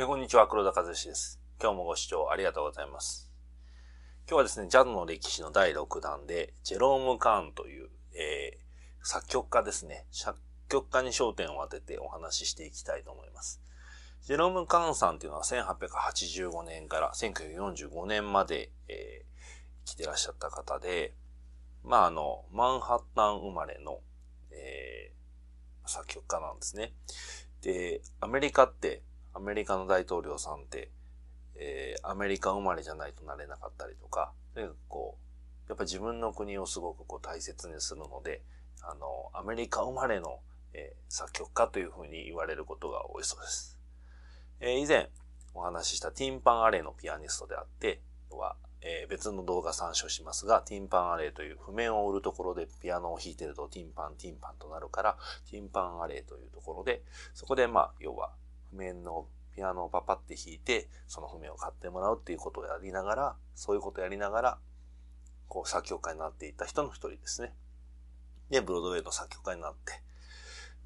えこんにちは、黒田和志です。今日もご視聴ありがとうございます。今日はですね、ジャズの歴史の第6弾で、ジェローム・カーンという、えー、作曲家ですね、作曲家に焦点を当ててお話ししていきたいと思います。ジェローム・カーンさんというのは1885年から1945年まで、えー、来てらっしゃった方で、まああの、マンハッタン生まれの、えー、作曲家なんですね。で、アメリカってアメリカの大統領さんって、えー、アメリカ生まれじゃないとなれなかったりとか、とにかくこう、やっぱ自分の国をすごくこう大切にするので、あの、アメリカ生まれの、えー、作曲家というふうに言われることが多いそうです。えー、以前お話ししたティンパンアレイのピアニストであって、は、えー、別の動画参照しますが、ティンパンアレイという譜面を売るところでピアノを弾いてるとティンパンティンパンとなるから、ティンパンアレイというところで、そこでまあ、要は譜面のピアノをパパって弾いてその譜面を買ってもらうっていうことをやりながらそういうことをやりながらこう作曲家になっていた人の一人ですね。でブロードウェイの作曲家になって。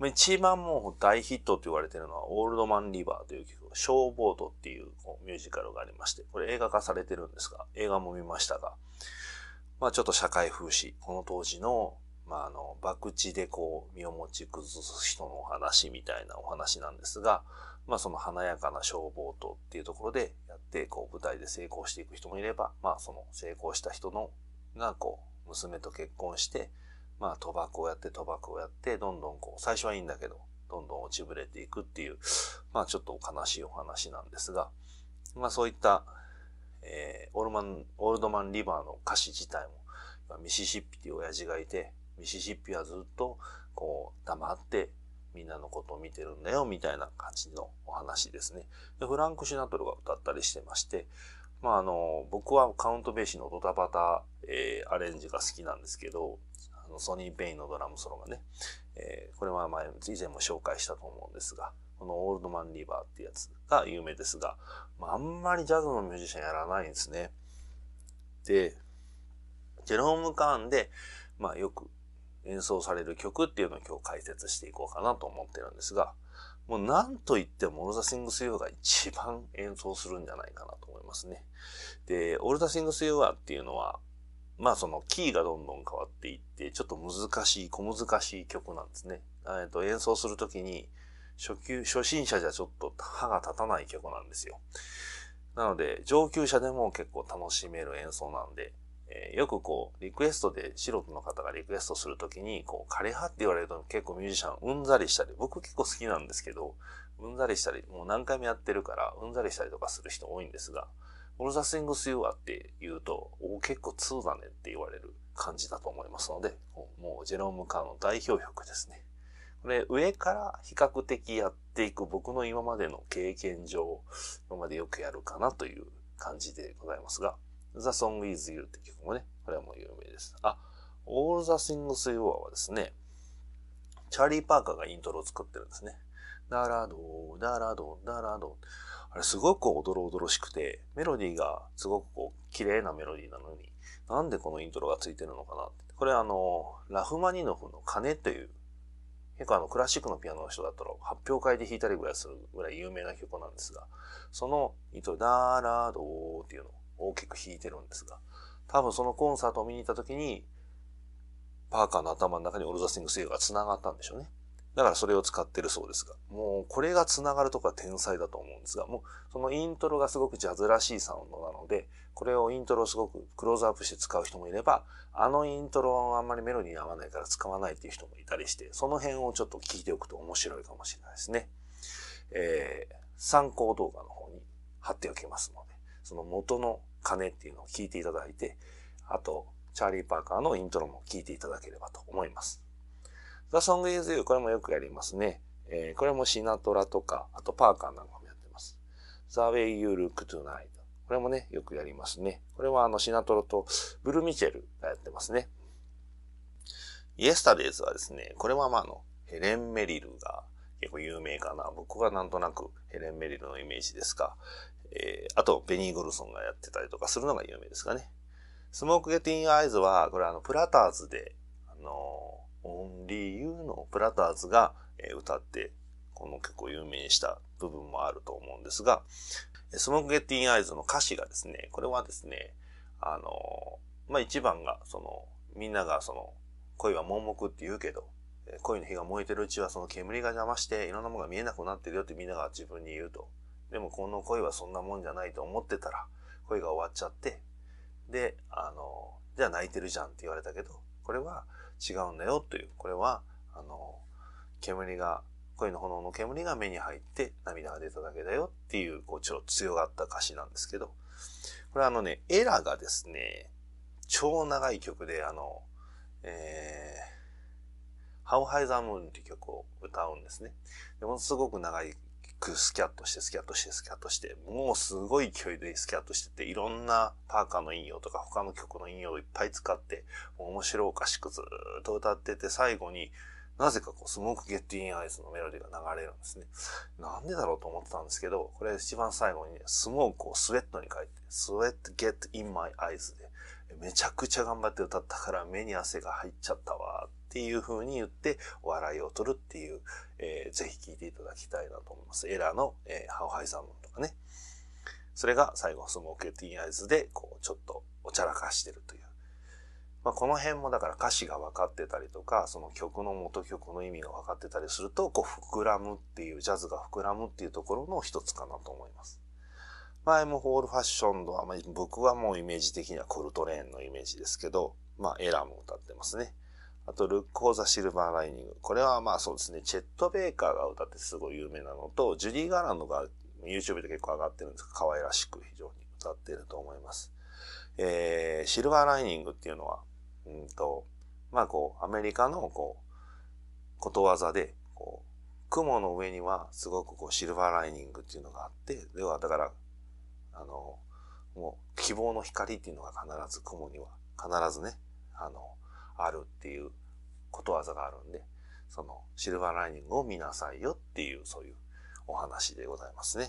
一番もう大ヒットと言われてるのは、オールドマン・リバーという曲、ショーボートっていうミュージカルがありまして、これ映画化されてるんですが、映画も見ましたが、まあちょっと社会風刺、この当時のまあ、あの、博打でこう、身を持ち崩す人のお話みたいなお話なんですが、まあ、その華やかな消防とっていうところでやって、こう、舞台で成功していく人もいれば、まあ、その成功した人の、がこう、娘と結婚して、まあ、賭博をやって、賭博をやって、どんどんこう、最初はいいんだけど、どんどん落ちぶれていくっていう、まあ、ちょっと悲しいお話なんですが、まあ、そういった、えー、オールマン、オールドマンリバーの歌詞自体も、ミシシッピっていう親父がいて、ミシシッピはずっとこう黙ってみんなのことを見てるんだよみたいな感じのお話ですね。でフランク・シナトルが歌ったりしてまして、まああの、僕はカウントベーシのドタバタ、えー、アレンジが好きなんですけど、あのソニー・ベインのドラムソロがね、えー、これは前以前も紹介したと思うんですが、このオールドマン・リーバーってやつが有名ですが、まあ、あんまりジャズのミュージシャンやらないんですね。で、ジェローム・カーンで、まあよく演奏される曲っていうのを今日解説していこうかなと思ってるんですが、もうなんといってもオルザシングスヨが一番演奏するんじゃないかなと思いますね。で、オルザシングスヨガっていうのは、まあそのキーがどんどん変わっていって、ちょっと難しい、小難しい曲なんですね。えっと、演奏するときに、初級、初心者じゃちょっと歯が立たない曲なんですよ。なので、上級者でも結構楽しめる演奏なんで、えー、よくこう、リクエストで、素人の方がリクエストするときに、こう、枯葉って言われると結構ミュージシャンうんざりしたり、僕結構好きなんですけど、うんざりしたり、もう何回もやってるから、うんざりしたりとかする人多いんですが、オルザスイングスユアって言うと、お結構2だねって言われる感じだと思いますので、もうジェローム・カーの代表曲ですね。これ上から比較的やっていく僕の今までの経験上、今までよくやるかなという感じでございますが、The Song Is You って曲もね、これはもう有名です。あ、All the Things You Are はですね、チャーリー・パーカーがイントロを作ってるんですね。ダラドー、ダラドー、ダラドー。あれすごくこう、おどろおどろしくて、メロディーがすごくこう、綺麗なメロディーなのに、なんでこのイントロがついてるのかなって。これあの、ラフマニノフの鐘という、結構あの、クラシックのピアノの人だったら、発表会で弾いたりぐらいするぐらい有名な曲なんですが、そのイントロ、ダラードーっていうの大きく弾いてるんですが、多分そのコンサートを見に行った時に、パーカーの頭の中にオルザスティング制御が繋がったんでしょうね。だからそれを使ってるそうですが、もうこれが繋がるとこは天才だと思うんですが、もうそのイントロがすごくジャズらしいサウンドなので、これをイントロをすごくクローズアップして使う人もいれば、あのイントロはあんまりメロディーに合わないから使わないっていう人もいたりして、その辺をちょっと聞いておくと面白いかもしれないですね。えー、参考動画の方に貼っておきますので、その元の鐘っていうのを聞いていただいて、あと、チャーリー・パーカーのイントロも聞いていただければと思います。The Song is You これもよくやりますね。えー、これもシナトラとか、あとパーカーなんかもやってます。The Way You Look Tonight これもね、よくやりますね。これはあのシナトラとブルーミチェルがやってますね。イエスタデイズはですね、これはまああの、ヘレン・メリルが結構有名かな。僕はなんとなくヘレン・メリルのイメージですが、えー、あと、ベニー・ゴルソンがやってたりとかするのが有名ですかね。スモーク・ゲティン・アイズは、これあの、プラターズで、あのー、オンリー・ユーのプラターズが、えー、歌って、この曲を有名にした部分もあると思うんですが、スモーク・ゲティン・アイズの歌詞がですね、これはですね、あのー、まあ、一番が、その、みんながその、恋は盲目って言うけど、恋の火が燃えてるうちはその煙が邪魔していろんなものが見えなくなってるよってみんなが自分に言うと。でもこの恋はそんなもんじゃないと思ってたら、恋が終わっちゃって、で、あの、じゃあ泣いてるじゃんって言われたけど、これは違うんだよという、これは、あの、煙が、恋の炎の煙が目に入って涙が出ただけだよっていう、こう、ちょっと強がった歌詞なんですけど、これあのね、エラがですね、超長い曲で、あの、えー、ハウハイザームーンっていう曲を歌うんですね。でものすごく長いスキャットして、スキャットして、スキャットして、もうすごい勢いでスキャットしてて、いろんなパーカーの引用とか他の曲の引用をいっぱい使って、面白おかしくずっと歌ってて、最後に、なぜかこう、スモークゲットインアイズのメロディーが流れるんですね。なんでだろうと思ってたんですけど、これ一番最後にね、スモークをスウェットに書いて、スウェットゲットインマイアイズで、めちゃくちゃ頑張って歌ったから目に汗が入っちゃったわっていう風に言って笑いを取るっていう、えー、ぜひ聞いていただきたいなと思います。エラーの、えー、ハオハイサムとかね。それが最後、スモーケティーアイズで、こう、ちょっとおちゃらかしてるという。まあ、この辺もだから歌詞が分かってたりとか、その曲の元曲の意味が分かってたりすると、こう、膨らむっていう、ジャズが膨らむっていうところの一つかなと思います。前もホールファッションのは、まり、僕はもうイメージ的にはコルトレーンのイメージですけど、まあ、エラーも歌ってますね。あと、ルック・ホーザ・シルバー・ライニング。これはまあそうですね、チェット・ベイカーが歌ってすごい有名なのと、ジュリー・ガーランドが YouTube で結構上がってるんですが、可愛らしく非常に歌ってると思います。えー、シルバー・ライニングっていうのは、うんと、まあこう、アメリカのこう、ことわざで、こう、雲の上にはすごくこう、シルバー・ライニングっていうのがあって、ではだから、あの、もう、希望の光っていうのが必ず雲には、必ずね、あの、あるっていうことわざがあるんで、そのシルバーライニングを見なさいよっていう、そういうお話でございますね。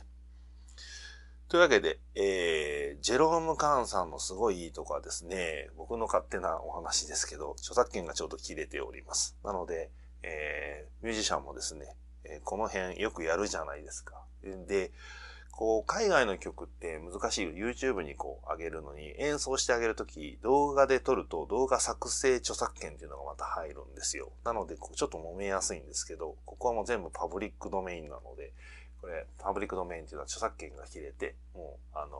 というわけで、えー、ジェローム・カーンさんのすごいいいとこはですね、僕の勝手なお話ですけど、著作権がちょうど切れております。なので、えー、ミュージシャンもですね、えこの辺よくやるじゃないですか。で、こう、海外の曲って難しい。YouTube にこう、上げるのに、演奏してあげるとき、動画で撮ると動画作成著作権っていうのがまた入るんですよ。なので、こちょっと揉めやすいんですけど、ここはもう全部パブリックドメインなので、これ、パブリックドメインっていうのは著作権が切れて、もう、あの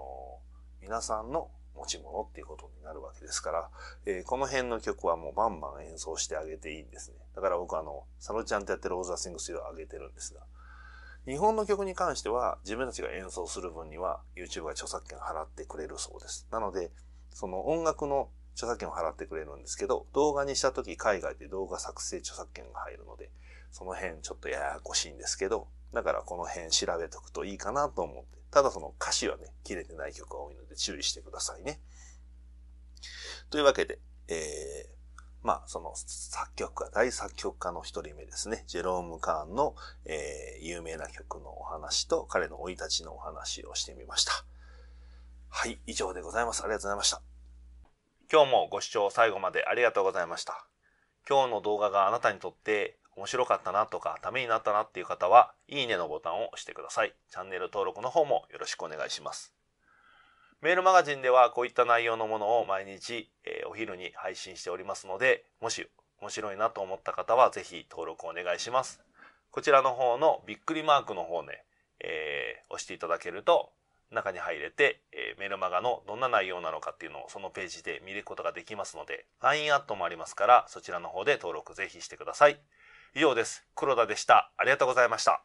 ー、皆さんの持ち物っていうことになるわけですから、えー、この辺の曲はもうバンバン演奏してあげていいんですね。だから僕あの、サロちゃんとやってるオーザーシングスをあげてるんですが、日本の曲に関しては自分たちが演奏する分には YouTube が著作権を払ってくれるそうです。なので、その音楽の著作権を払ってくれるんですけど、動画にした時海外で動画作成著作権が入るので、その辺ちょっとややこしいんですけど、だからこの辺調べとくといいかなと思って。ただその歌詞はね、切れてない曲が多いので注意してくださいね。というわけで、えまあ、その作曲家、大作曲家の一人目ですね、ジェローム・カーンの、えー、有名な曲のお話と彼の生い立ちのお話をしてみました。はい、以上でございます。ありがとうございました。今日もご視聴最後までありがとうございました。今日の動画があなたにとって面白かったなとかためになったなっていう方は、いいねのボタンを押してください。チャンネル登録の方もよろしくお願いします。メールマガジンではこういった内容のものを毎日、えー、お昼に配信しておりますので、もし面白いなと思った方はぜひ登録お願いします。こちらの方のびっくりマークの方ね、えー、押していただけると中に入れて、えー、メルマガのどんな内容なのかっていうのをそのページで見ることができますので、LINE アットもありますから、そちらの方で登録ぜひしてください。以上です。黒田でした。ありがとうございました。